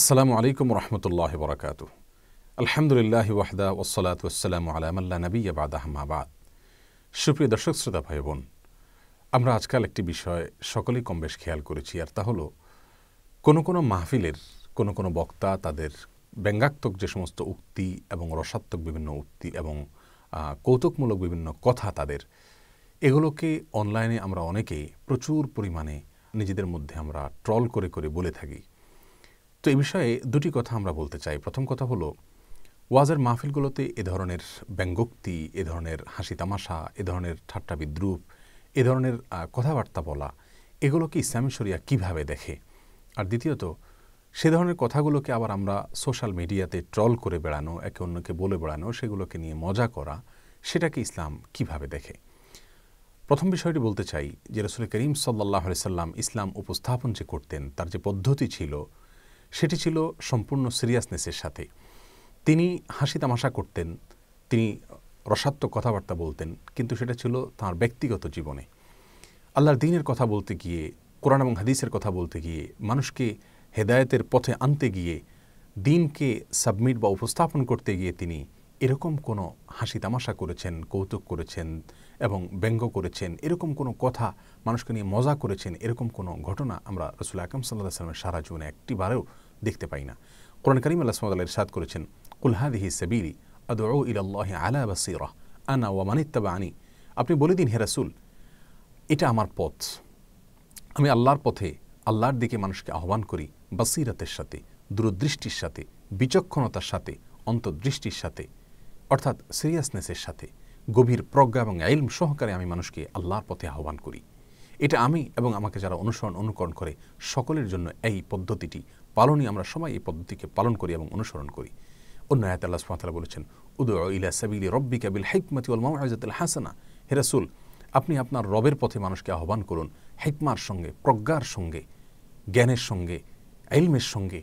আসসালামু আলাইকুম রহমতুল্লাহ বরকাত আলহামদুলিল্লাহ ওয়াহদা ওসলাত ওসালাম আলামাল্লা নবী আবাদ আহমাবাদ সুপ্রিয় দর্শক শ্রোতা ভাই বোন আমরা আজকাল একটি বিষয় সকলেই কম বেশ খেয়াল করেছি আর তা হল কোনো কোনো মাহফিলের কোনো কোনো বক্তা তাদের ব্যঙ্গাত্মক যে সমস্ত উক্তি এবং রসাত্মক বিভিন্ন উক্তি এবং কৌতুকমূলক বিভিন্ন কথা তাদের এগুলোকে অনলাইনে আমরা অনেকেই প্রচুর পরিমাণে নিজেদের মধ্যে আমরা ট্রল করে করে বলে থাকি তো এ বিষয়ে দুটি কথা আমরা বলতে চাই প্রথম কথা হলো ওয়াজের মাহফিলগুলোতে এ ধরনের ব্যঙ্গোক্তি এ ধরনের হাসি তামাশা এ ধরনের ঠাট্টা বিদ্রুপ এ ধরনের কথাবার্তা বলা এগুলোকে ইসলামী শরিয়া কীভাবে দেখে আর দ্বিতীয়ত সে ধরনের কথাগুলোকে আবার আমরা সোশ্যাল মিডিয়াতে ট্রল করে বেড়ানো একে অন্যকে বলে বেড়ানো সেগুলোকে নিয়ে মজা করা সেটাকে ইসলাম কিভাবে দেখে প্রথম বিষয়টি বলতে চাই যে রসুল করিম সাল্লাহ সাল্লাম ইসলাম উপস্থাপন যে করতেন তার যে পদ্ধতি ছিল সেটি ছিল সম্পূর্ণ সিরিয়াসনেসের সাথে তিনি হাসি তামাশা করতেন তিনি রসাত্মক কথাবার্তা বলতেন কিন্তু সেটা ছিল তার ব্যক্তিগত জীবনে আল্লাহর দিনের কথা বলতে গিয়ে কোরআন এবং হাদিসের কথা বলতে গিয়ে মানুষকে হেদায়তের পথে আনতে গিয়ে দিনকে সাবমিট বা উপস্থাপন করতে গিয়ে তিনি এরকম কোনো হাসি তামাশা করেছেন কৌতুক করেছেন এবং ব্যঙ্গ করেছেন এরকম কোনো কথা মানুষকে নিয়ে মজা করেছেন এরকম কোনো ঘটনা আমরা রসুল আকরম সাল্লাহ সালামের সারা জীবনে একটিবারেও দেখতে পাই না কোরআন করিম আল্লাহ এর ইরশাদ করেছেন কুলহাদিহি সাবিরি আদৌ ইলাল্লাহ আলা বাসিরা আনা ওয়া মানিত্তাবা আনি আপনি বলে দিন হে রাসুল এটা আমার পথ আমি আল্লাহর পথে আল্লাহর দিকে মানুষকে আহ্বান করি বাসিরাতের সাথে দূরদৃষ্টির সাথে বিচক্ষণতার সাথে অন্তর্দৃষ্টির সাথে অর্থাৎ সিরিয়াসনেসের সাথে গভীর প্রজ্ঞা এবং এলম সহকারে আমি মানুষকে আল্লাহর পথে আহ্বান করি এটা আমি এবং আমাকে যারা অনুসরণ অনুকরণ করে সকলের জন্য এই পদ্ধতিটি পালনই আমরা সবাই এই পদ্ধতিকে পালন করি এবং অনুসরণ করি অন্য আয়াত আল্লাহ সুমাতালা বলেছেন উদয় ইলা সাবিলি রব্বি কাবিল হেকমতি ওল মাহাজাতুল হাসানা হেরাসুল আপনি আপনার রবের পথে মানুষকে আহ্বান করুন হেকমার সঙ্গে প্রজ্ঞার সঙ্গে জ্ঞানের সঙ্গে এলমের সঙ্গে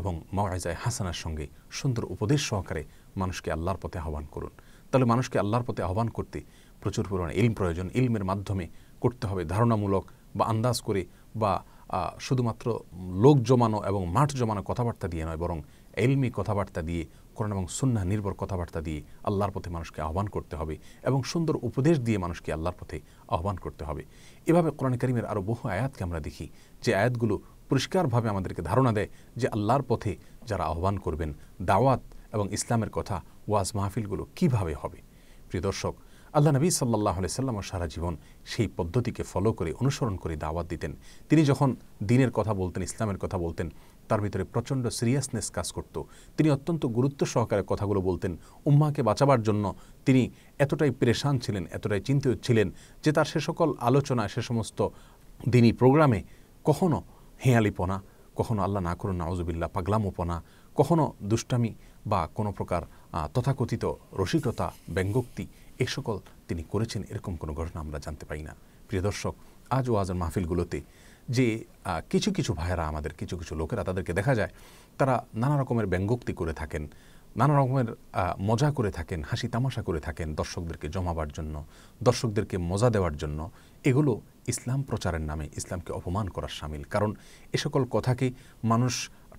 এবং মাওয়াজায় হাসানার সঙ্গে সুন্দর উপদেশ সহকারে মানুষকে আল্লাহর পথে আহ্বান করুন তাহলে মানুষকে আল্লাহর পথে আহ্বান করতে প্রচুর পরিমাণে ইলম প্রয়োজন ইলমের মাধ্যমে করতে হবে ধারণামূলক বা আন্দাজ করে বা শুধুমাত্র লোক জমানো এবং মাঠ জমানো কথাবার্তা দিয়ে নয় বরং এলমি কথাবার্তা দিয়ে কোরআন এবং সুন্না নির্ভর কথাবার্তা দিয়ে আল্লাহর পথে মানুষকে আহ্বান করতে হবে এবং সুন্দর উপদেশ দিয়ে মানুষকে আল্লাহর পথে আহ্বান করতে হবে এভাবে কোরআন করিমের আরও বহু আয়াতকে আমরা দেখি যে আয়াতগুলো পরিষ্কারভাবে আমাদেরকে ধারণা দেয় যে আল্লাহর পথে যারা আহ্বান করবেন দাওয়াত এবং ইসলামের কথা ওয়াজ মাহফিলগুলো কিভাবে হবে প্রিয় দর্শক আল্লাহ নবী সাল্লাহ সাল্লাম সারা জীবন সেই পদ্ধতিকে ফলো করে অনুসরণ করে দাওয়াত দিতেন তিনি যখন দিনের কথা বলতেন ইসলামের কথা বলতেন তার ভিতরে প্রচণ্ড সিরিয়াসনেস কাজ করত তিনি অত্যন্ত গুরুত্ব সহকারে কথাগুলো বলতেন উম্মাকে বাঁচাবার জন্য তিনি এতটাই প্রেশান ছিলেন এতটাই চিন্তিত ছিলেন যে তার সে সকল আলোচনা সে সমস্ত দিনই প্রোগ্রামে কখনো হেঁয়ালিপনা কখনো আল্লাহ না করুন নওয়াজবিল্লা পাগলামোপনা কখনো দুষ্টামি বা কোনো প্রকার তথাকথিত রসিকতা ব্যঙ্গোক্তি এ সকল তিনি করেছেন এরকম কোনো ঘটনা আমরা জানতে পাই না প্রিয় দর্শক আজ ও মাহফিলগুলোতে যে কিছু কিছু ভাইয়েরা আমাদের কিছু কিছু লোকেরা তাদেরকে দেখা যায় তারা নানা রকমের ব্যঙ্গোক্তি করে থাকেন নানা রকমের মজা করে থাকেন হাসি তামাশা করে থাকেন দর্শকদেরকে জমাবার জন্য দর্শকদেরকে মজা দেওয়ার জন্য এগুলো ইসলাম প্রচারের নামে ইসলামকে অপমান করার সামিল কারণ এ সকল কথাকে মানুষ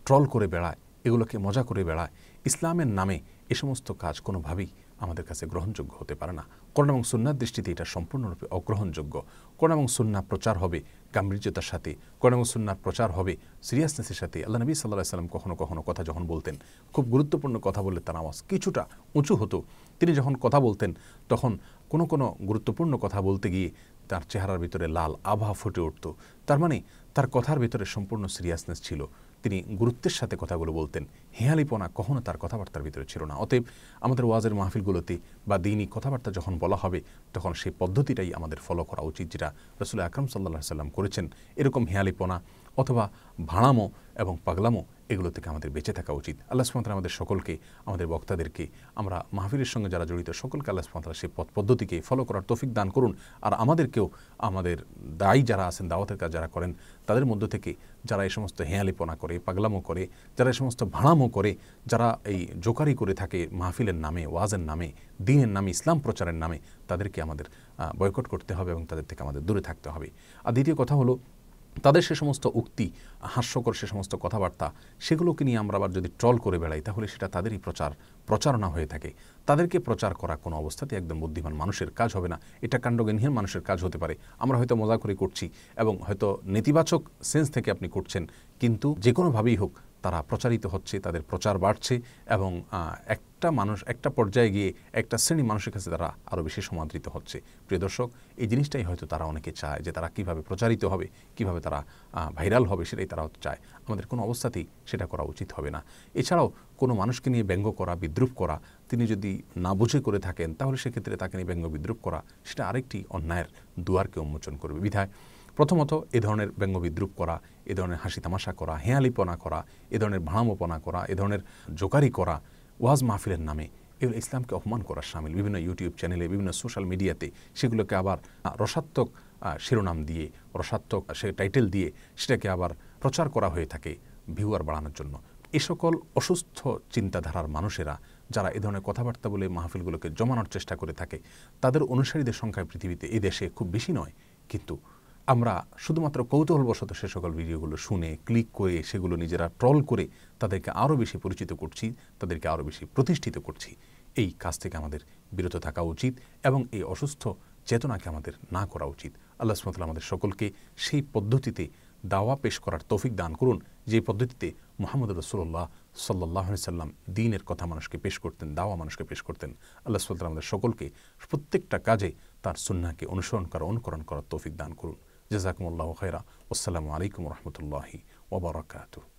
ট্রল করে বেড়ায় এগুলোকে মজা করে বেড়ায় ইসলামের নামে এ সমস্ত কাজ কোনোভাবেই আমাদের কাছে গ্রহণযোগ্য হতে পারে না করোনা এবং সুন্নার দৃষ্টিতে এটা সম্পূর্ণরূপে অগ্রহণযোগ্য করোনা এবং সুন্না প্রচার হবে গাম্ভীর্যতার সাথে করোনা এবং সুন্নার প্রচার হবে সিরিয়াসনেসের সাথে আল্লাহ নবী সাল্লাহ সাল্লাম কখনো কখনো কথা যখন বলতেন খুব গুরুত্বপূর্ণ কথা বললে তার আওয়াজ কিছুটা উঁচু হতো তিনি যখন কথা বলতেন তখন কোনো কোনো গুরুত্বপূর্ণ কথা বলতে গিয়ে তার চেহারার ভিতরে লাল আভা ফুটে উঠত তার মানে তার কথার ভিতরে সম্পূর্ণ সিরিয়াসনেস ছিল তিনি গুরুত্বের সাথে কথাগুলো বলতেন হেয়ালিপনা কখনো তার কথাবার্তার ভিতরে ছিল না অতএব আমাদের ওয়াজের মাহফিলগুলোতে বা দিনই কথাবার্তা যখন বলা হবে তখন সেই পদ্ধতিটাই আমাদের ফলো করা উচিত যেটা রসুল আকরম সাল্লাহ সাল্লাম করেছেন এরকম হেয়ালিপনা অথবা ভাড়ামো এবং পাগলামো এগুলো থেকে আমাদের বেঁচে থাকা উচিত আল্লাহ সুমতলা আমাদের সকলকে আমাদের বক্তাদেরকে আমরা মাহফিলের সঙ্গে যারা জড়িত সকলকে আল্লাহ সুমতলা সেই পথ পদ্ধতিকে ফলো করার তৌফিক দান করুন আর আমাদেরকেও আমাদের দায়ী যারা আছেন দাওয়াতের কাজ যারা করেন তাদের মধ্য থেকে যারা এই সমস্ত হেঁয়ালিপনা করে পাগলামো করে যারা এই সমস্ত ভাড়ামো করে যারা এই জোকারি করে থাকে মাহফিলের নামে ওয়াজের নামে দিনের নামে ইসলাম প্রচারের নামে তাদেরকে আমাদের বয়কট করতে হবে এবং তাদের থেকে আমাদের দূরে থাকতে হবে আর দ্বিতীয় কথা হলো তাদের সে সমস্ত উক্তি হাস্যকর সে সমস্ত কথাবার্তা সেগুলোকে নিয়ে আমরা আবার যদি ট্রল করে বেড়াই তাহলে সেটা তাদেরই প্রচার প্রচারণা হয়ে থাকে তাদেরকে প্রচার করা কোনো অবস্থাতে একদম বুদ্ধিমান মানুষের কাজ হবে না এটা কাণ্ডজ্ঞানহীন মানুষের কাজ হতে পারে আমরা হয়তো মজা করে করছি এবং হয়তো নেতিবাচক সেন্স থেকে আপনি করছেন কিন্তু যে কোনোভাবেই হোক তারা প্রচারিত হচ্ছে তাদের প্রচার বাড়ছে এবং এক একটা মানুষ একটা পর্যায়ে গিয়ে একটা শ্রেণী মানুষের কাছে তারা আরও বেশি সমাদৃত হচ্ছে প্রিয় দর্শক এই জিনিসটাই হয়তো তারা অনেকে চায় যে তারা কিভাবে প্রচারিত হবে কিভাবে তারা ভাইরাল হবে সেটাই তারা চায় আমাদের কোনো অবস্থাতেই সেটা করা উচিত হবে না এছাড়াও কোনো মানুষকে নিয়ে ব্যঙ্গ করা বিদ্রুপ করা তিনি যদি না বুঝে করে থাকেন তাহলে সেক্ষেত্রে তাকে নিয়ে ব্যঙ্গ বিদ্রুপ করা সেটা আরেকটি অন্যায়ের দুয়ারকে উন্মোচন করবে বিধায় প্রথমত এ ধরনের ব্যঙ্গ বিদ্রুপ করা এ ধরনের হাসি তামাশা করা হেঁয়ালিপনা করা এ ধরনের ভাড়ামোপনা করা এ ধরনের জোকারি করা ওয়াজ মাহফিলের নামে এগুলো ইসলামকে অপমান করার সামিল বিভিন্ন ইউটিউব চ্যানেলে বিভিন্ন সোশ্যাল মিডিয়াতে সেগুলোকে আবার রসাত্মক শিরোনাম দিয়ে রসাত্মক সে টাইটেল দিয়ে সেটাকে আবার প্রচার করা হয়ে থাকে ভিউয়ার বাড়ানোর জন্য এ সকল অসুস্থ চিন্তাধারার মানুষেরা যারা এ ধরনের কথাবার্তা বলে মাহফিলগুলোকে জমানোর চেষ্টা করে থাকে তাদের অনুসারীদের সংখ্যায় পৃথিবীতে এদেশে খুব বেশি নয় কিন্তু আমরা শুধুমাত্র কৌতূহলবশত সে সকল ভিডিওগুলো শুনে ক্লিক করে সেগুলো নিজেরা ট্রল করে তাদেরকে আরও বেশি পরিচিত করছি তাদেরকে আরও বেশি প্রতিষ্ঠিত করছি এই কাজ থেকে আমাদের বিরত থাকা উচিত এবং এই অসুস্থ চেতনাকে আমাদের না করা উচিত আল্লাহ সুমতলা আমাদের সকলকে সেই পদ্ধতিতে দাওয়া পেশ করার তৌফিক দান করুন যে পদ্ধতিতে মোহাম্মদ রসুল্লাহ সাল্লাহ সাল্লাম দিনের কথা মানুষকে পেশ করতেন দাওয়া মানুষকে পেশ করতেন আল্লাহ সুলতান আমাদের সকলকে প্রত্যেকটা কাজে তার সুন্নাকে অনুসরণ করা অনুকরণ করার তৌফিক দান করুন جزاكم الله خيرا والسلام عليكم ورحمة الله وبركاته